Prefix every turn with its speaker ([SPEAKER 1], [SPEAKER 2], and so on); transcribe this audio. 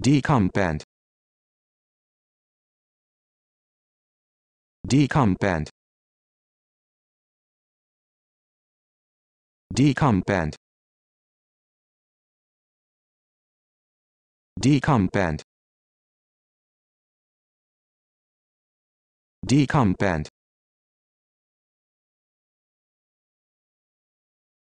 [SPEAKER 1] Decompend. Decompend. Decompend. Decompend. Decompend.